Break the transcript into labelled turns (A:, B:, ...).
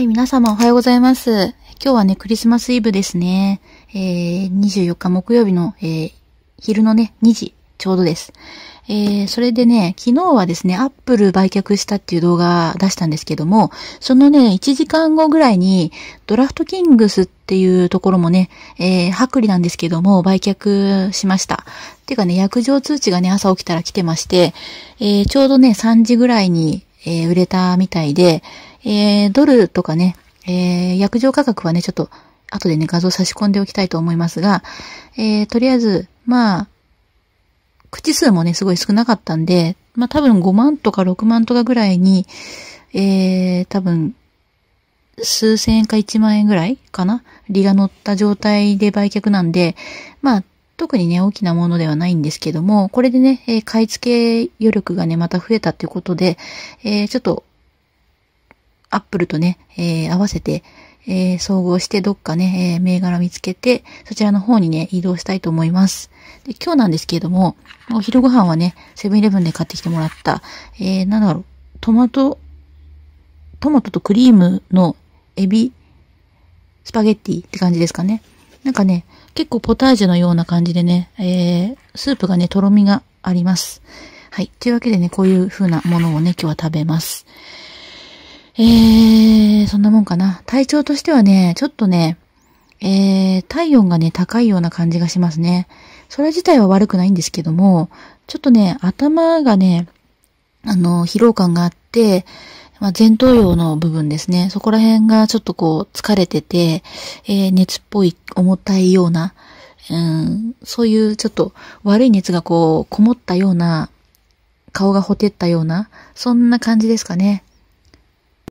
A: はい、皆様おはようございます。今日はね、クリスマスイブですね。えー、24日木曜日の、えー、昼のね、2時ちょうどです。えー、それでね、昨日はですね、アップル売却したっていう動画出したんですけども、そのね、1時間後ぐらいに、ドラフトキングスっていうところもね、えー、薄利なんですけども、売却しました。ていうかね、薬状通知がね、朝起きたら来てまして、えー、ちょうどね、3時ぐらいにえー、売れたみたいで、えー、ドルとかね、えー、薬場価格はね、ちょっと後でね、画像差し込んでおきたいと思いますが、えー、とりあえず、まあ、口数もね、すごい少なかったんで、まあ多分5万とか6万とかぐらいに、えー、多分、数千円か1万円ぐらいかな利が乗った状態で売却なんで、まあ、特にね、大きなものではないんですけども、これでね、えー、買い付け余力がね、また増えたっていうことで、えー、ちょっと、アップルとね、えー、合わせて、え総合してどっかね、え銘柄見つけて、そちらの方にね、移動したいと思います。で今日なんですけれども、お昼ご飯はね、セブンイレブンで買ってきてもらった、えなんだろう、トマト、トマトとクリームのエビ、スパゲッティって感じですかね。なんかね、結構ポタージュのような感じでね、えー、スープがね、とろみがあります。はい。というわけでね、こういう風なものをね、今日は食べます。えー、そんなもんかな。体調としてはね、ちょっとね、えー、体温がね、高いような感じがしますね。それ自体は悪くないんですけども、ちょっとね、頭がね、あの、疲労感があって、まあ、前頭葉の部分ですね。そこら辺がちょっとこう疲れてて、えー、熱っぽい重たいような、うん、そういうちょっと悪い熱がこうこもったような、顔がほてったような、そんな感じですかね。